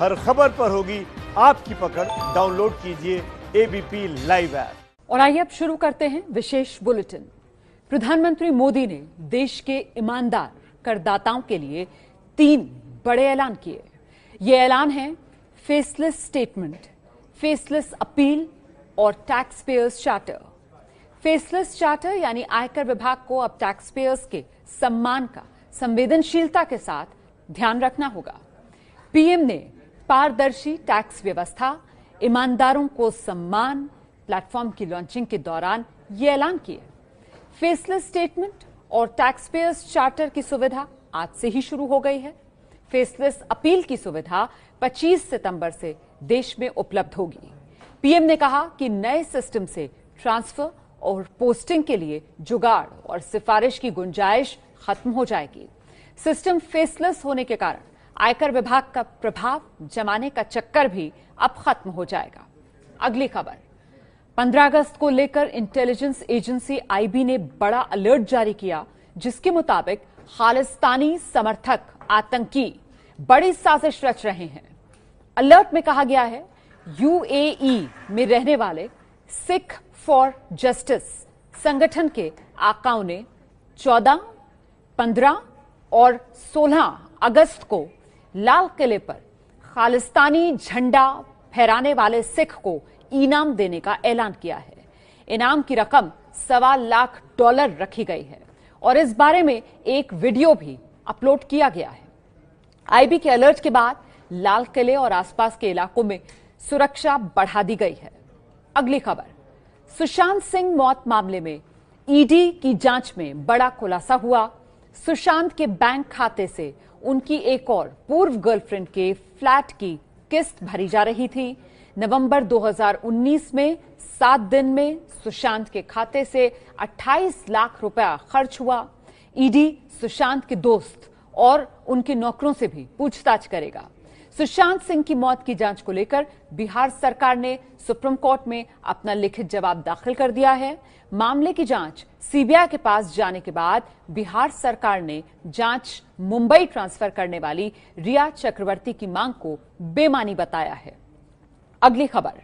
हर खबर पर होगी आपकी पकड़ डाउनलोड कीजिए एबीपी लाइव ऐप और आइए अब शुरू करते हैं विशेष बुलेटिन प्रधानमंत्री मोदी ने देश के ईमानदार करदाताओं के लिए तीन बड़े ऐलान किए ये ऐलान है फेसलेस स्टेटमेंट फेसलेस अपील और tax payers charter faceless charter यानी आयकर विभाग को अब टैक्स पेयर्स के सम्मान का संवेदनशीलता के साथ ध्यान रखना होगा पीएम ने पारदर्शी टैक्स व्यवस्था ईमानदारों को सम्मान प्लेटफॉर्म की लॉन्चिंग के दौरान ये ऐलान किए फेसलेस स्टेटमेंट और टैक्स पेयर्स चार्टर की सुविधा आज से ही शुरू हो गई है फेसलेस अपील की सुविधा 25 सितंबर से देश में उपलब्ध होगी पीएम ने कहा कि नए सिस्टम से ट्रांसफर और पोस्टिंग के लिए जुगाड़ और सिफारिश की गुंजाइश खत्म हो जाएगी सिस्टम फेसलेस होने के कारण आयकर विभाग का प्रभाव जमाने का चक्कर भी अब खत्म हो जाएगा अगली खबर 15 अगस्त को लेकर इंटेलिजेंस एजेंसी आईबी ने बड़ा अलर्ट जारी किया जिसके मुताबिक खालिस्तानी समर्थक आतंकी बड़ी साजिश रच रहे हैं अलर्ट में कहा गया है यूएई में रहने वाले सिख फॉर जस्टिस संगठन के आकाओं ने 14, 15 और 16 अगस्त को लाल किले पर खालिस्तानी झंडा फहराने वाले सिख को इनाम देने का ऐलान किया है इनाम की रकम सवा लाख डॉलर रखी गई है और इस बारे में एक वीडियो भी अपलोड किया गया है आईबी के अलर्ट के बाद लाल किले और आसपास के इलाकों में सुरक्षा बढ़ा दी गई है अगली खबर सुशांत सिंह मौत मामले में ईडी की जांच में बड़ा खुलासा हुआ सुशांत के बैंक खाते से उनकी एक और पूर्व गर्लफ्रेंड के फ्लैट की किस्त भरी जा रही थी नवंबर 2019 में सात दिन में सुशांत के खाते से 28 लाख रुपया खर्च हुआ ईडी सुशांत के दोस्त और उनके नौकरों से भी पूछताछ करेगा सुशांत सिंह की मौत की जांच को लेकर बिहार सरकार ने सुप्रीम कोर्ट में अपना लिखित जवाब दाखिल कर दिया है मामले की जांच सीबीआई के पास जाने के बाद बिहार सरकार ने जांच मुंबई ट्रांसफर करने वाली रिया चक्रवर्ती की मांग को बेमानी बताया है अगली खबर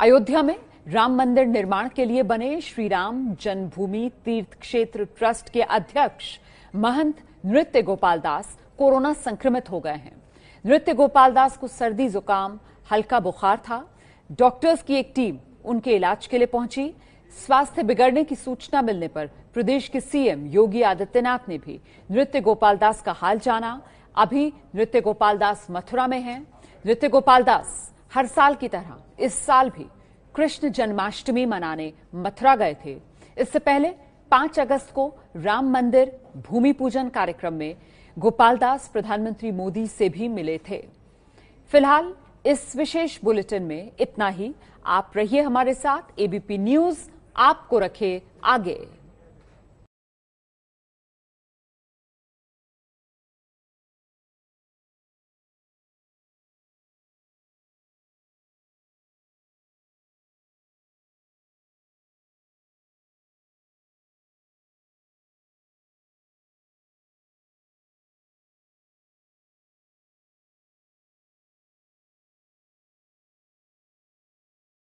अयोध्या में राम मंदिर निर्माण के लिए बने श्री राम जन्मभूमि तीर्थ क्षेत्र ट्रस्ट के अध्यक्ष महंत नृत्य गोपाल दास कोरोना संक्रमित हो गए हैं नृत्य गोपाल दास को सर्दी जुकाम हल्का बुखार था डॉक्टर्स की एक टीम उनके इलाज के लिए पहुंची स्वास्थ्य बिगड़ने की सूचना मिलने पर प्रदेश के सीएम योगी आदित्यनाथ ने भी नृत्य गोपाल दास का हाल जाना अभी नृत्य गोपाल दास मथुरा में हैं नृत्य गोपाल दास हर साल की तरह इस साल भी कृष्ण जन्माष्टमी मनाने मथुरा गए थे इससे पहले 5 अगस्त को राम मंदिर भूमि पूजन कार्यक्रम में गोपाल दास प्रधानमंत्री मोदी से भी मिले थे फिलहाल इस विशेष बुलेटिन में इतना ही आप रहिए हमारे साथ एबीपी न्यूज आपको रखे आगे